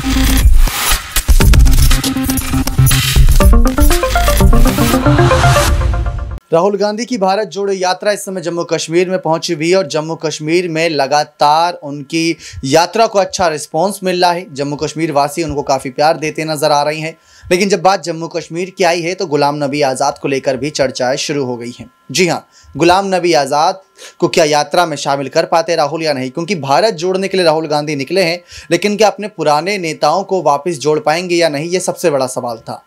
Thank you. Rahul Gandhi की भारत जोड़ो यात्रा इस समय जम्मू कश्मीर में पहुंची हुई है और जम्मू कश्मीर में लगातार उनकी यात्रा को अच्छा रिस्पांस मिल रहा है जम्मू कश्मीर वासी उनको काफ़ी प्यार देते नज़र आ रही हैं लेकिन जब बात जम्मू कश्मीर की आई है तो गुलाम नबी आज़ाद को लेकर भी चर्चाएं शुरू हो गई हैं जी हाँ गुलाम नबी आज़ाद को क्या यात्रा में शामिल कर पाते राहुल या नहीं क्योंकि भारत जोड़ने के लिए राहुल गांधी निकले हैं लेकिन क्या अपने पुराने नेताओं को वापस जोड़ पाएंगे या नहीं ये सबसे बड़ा सवाल था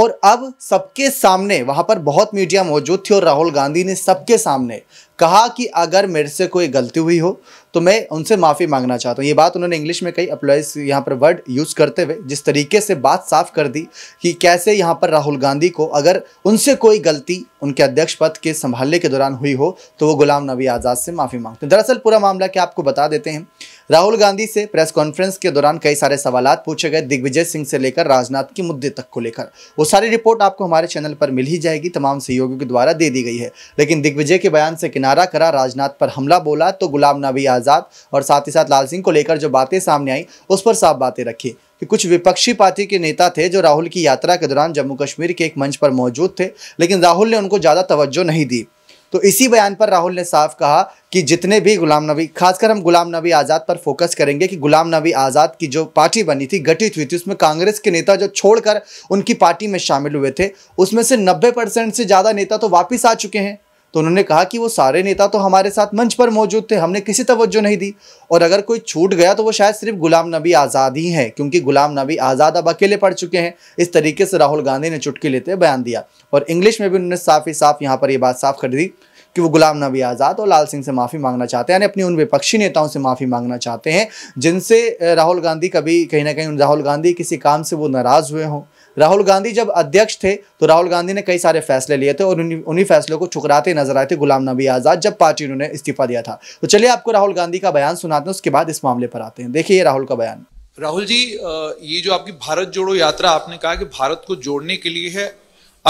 और अब सबके सामने वहां पर बहुत मीडिया मौजूद थी और राहुल गांधी ने सबके सामने कहा कि अगर मेरे से कोई गलती हुई हो तो मैं उनसे माफ़ी मांगना चाहता हूँ ये बात उन्होंने इंग्लिश में कई अप्लाइज यहाँ पर वर्ड यूज़ करते हुए जिस तरीके से बात साफ कर दी कि कैसे यहाँ पर राहुल गांधी को अगर उनसे कोई गलती उनके अध्यक्ष पद के संभालने के दौरान हुई हो तो वो गुलाम नबी आज़ाद से माफ़ी मांगते हैं दरअसल पूरा मामला क्या आपको बता देते हैं राहुल गांधी से प्रेस कॉन्फ्रेंस के दौरान कई सारे सवाल पूछे गए दिग्विजय सिंह से लेकर राजनाथ के मुद्दे तक को लेकर वो सारी रिपोर्ट आपको हमारे चैनल पर मिल ही जाएगी तमाम सहयोगियों के द्वारा दे दी गई है लेकिन दिग्विजय के बयान से किनारे नारा करा राजनाथ पर हमला बोला तो गुलाम नबी आज़ाद और साथ ही साथ लाल सिंह को लेकर जो बातें सामने आई उस पर साफ बातें रखी कि कुछ विपक्षी पार्टी के नेता थे जो राहुल की यात्रा के दौरान जम्मू कश्मीर के एक मंच पर मौजूद थे लेकिन राहुल ने उनको ज़्यादा तवज्जो नहीं दी तो इसी बयान पर राहुल ने साफ कहा कि जितने भी गुलाम नबी खासकर हम गुलाम नबी आज़ाद पर फोकस करेंगे कि गुलाम नबी आज़ाद की जो पार्टी बनी थी गठित हुई थी उसमें कांग्रेस के नेता जो छोड़कर उनकी पार्टी में शामिल हुए थे उसमें से 90 परसेंट से ज़्यादा नेता तो वापस आ चुके हैं तो उन्होंने कहा कि वो सारे नेता तो हमारे साथ मंच पर मौजूद थे हमने किसी तवज्जो नहीं दी और अगर कोई छूट गया तो वो शायद सिर्फ गुलाम नबी आज़ाद ही हैं क्योंकि गुलाम नबी आज़ाद अब अकेले पड़ चुके हैं इस तरीके से राहुल गांधी ने चुटकी लेते बयान दिया और इंग्लिश में भी उन्होंने साफ ही साफ यहाँ पर ये बात साफ कर दी कि वो गुलाम नबी आज़ाद और लाल सिंह से माफ़ी मांगना चाहते हैं यानी अपनी उन विपक्षी नेताओं से माफ़ी मांगना चाहते हैं जिनसे राहुल गांधी कभी कहीं ना कहीं राहुल गांधी किसी काम से वो नाराज़ हुए हों राहुल गांधी जब अध्यक्ष थे तो राहुल गांधी ने कई सारे फैसले लिए थे और उन्हीं फैसलों को ठुकराते नजर आए थे गुलाम नबी आज़ाद जब पार्टी उन्होंने इस्तीफा दिया था तो चलिए आपको राहुल गांधी का बयान सुनाते हैं उसके बाद इस मामले पर आते हैं देखिए राहुल का बयान राहुल जी ये जो आपकी भारत जोड़ो यात्रा आपने कहा कि भारत को जोड़ने के लिए है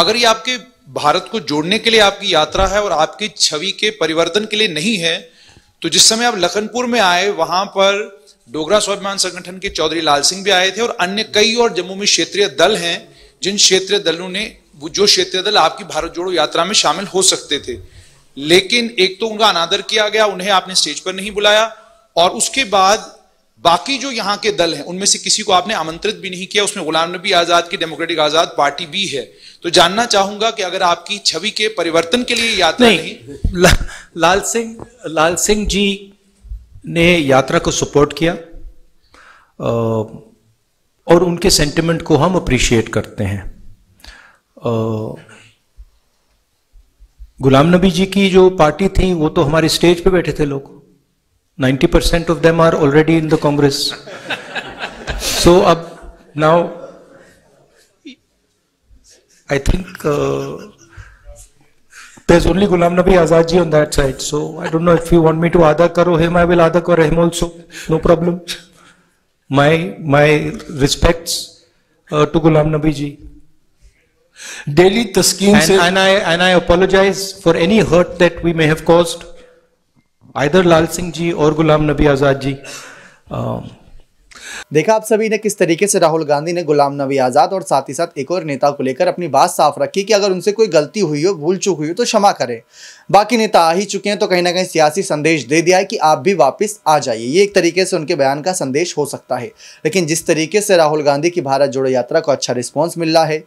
अगर ये आपके भारत को जोड़ने के लिए आपकी यात्रा है और आपकी छवि के परिवर्तन के लिए नहीं है तो जिस समय आप लखनपुर में आए वहां पर डोगरा स्वाभिमान संगठन के चौधरी लाल सिंह भी आए थे और अन्य कई और जम्मू में क्षेत्रीय दल हैं जिन क्षेत्रीय दलों ने जो क्षेत्रीय दल आपकी भारत जोड़ो यात्रा में शामिल हो सकते थे लेकिन एक तो उनका अनादर किया गया उन्हें आपने स्टेज पर नहीं बुलाया और उसके बाद बाकी जो यहाँ के दल हैं उनमें से किसी को आपने आमंत्रित भी नहीं किया उसमें गुलाम नबी आज़ाद की डेमोक्रेटिक आज़ाद पार्टी भी है तो जानना चाहूंगा कि अगर आपकी छवि के परिवर्तन के लिए यात्रा नहीं, नहीं। ला, लाल सिंह लाल सिंह जी ने यात्रा को सपोर्ट किया और उनके सेंटिमेंट को हम अप्रिशिएट करते हैं गुलाम नबी जी की जो पार्टी थी वो तो हमारे स्टेज पे बैठे थे लोग 90 percent of them are already in the Congress so अब now I think There's only gulam Nabi Azad ji on that side. So I don't know if you want me to ada karo him, I will ada karo him also. No problem. My, my respects uh, to gulam Nabi ji. Daily taskeen and, and I and I apologize for any hurt that we may have caused either Lal Singh ji or gulam Nabi Azad ji. Um, देखा आप सभी ने किस तरीके से राहुल गांधी ने गुलाम नबी आज़ाद और साथ ही साथ एक और नेता को लेकर अपनी बात साफ रखी कि अगर उनसे कोई गलती हुई हो भूल चूक हुई हो तो क्षमा करें बाकी नेता आ ही चुके हैं तो कहीं ना कहीं सियासी संदेश दे दिया है कि आप भी वापस आ जाइए ये एक तरीके से उनके बयान का संदेश हो सकता है लेकिन जिस तरीके से राहुल गांधी की भारत जोड़ो यात्रा को अच्छा रिस्पॉन्स मिल रहा है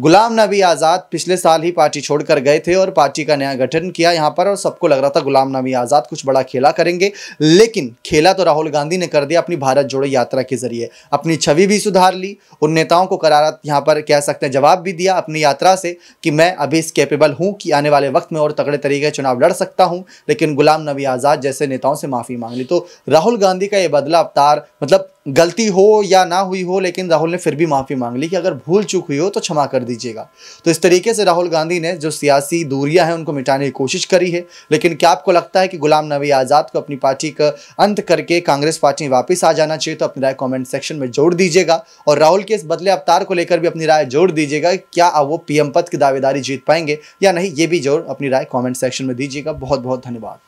गुलाम नबी आज़ाद पिछले साल ही पार्टी छोड़कर गए थे और पार्टी का नया गठन किया यहाँ पर और सबको लग रहा था गुलाम नबी आज़ाद कुछ बड़ा खेला करेंगे लेकिन खेला तो राहुल गांधी ने कर दिया अपनी भारत जोड़ो यात्रा के जरिए अपनी छवि भी सुधार ली उन नेताओं को करारा यहाँ पर कह सकते हैं जवाब भी दिया अपनी यात्रा से कि मैं अभी इस कैपेबल हूँ कि आने वाले वक्त में और तगड़े तरीके चुनाव लड़ सकता हूँ लेकिन गुलाम नबी आज़ाद जैसे नेताओं से माफ़ी मांग ली तो राहुल गांधी का ये बदला अवतार मतलब गलती हो या ना हुई हो लेकिन राहुल ने फिर भी माफ़ी मांग ली कि अगर भूल चूक हुई हो तो क्षमा कर दीजिएगा तो इस तरीके से राहुल गांधी ने जो सियासी दूरियां हैं उनको मिटाने की कोशिश करी है लेकिन क्या आपको लगता है कि गुलाम नबी आज़ाद को अपनी पार्टी का अंत करके कांग्रेस पार्टी वापस आ जाना चाहिए तो अपनी राय कॉमेंट सेक्शन में जोड़ दीजिएगा और राहुल के इस बदले अवतार को लेकर भी अपनी राय जोड़ दीजिएगा क्या वो पी पद की दावेदारी जीत पाएंगे या नहीं ये भी जोड़ अपनी राय कॉमेंट सेक्शन में दीजिएगा बहुत बहुत धन्यवाद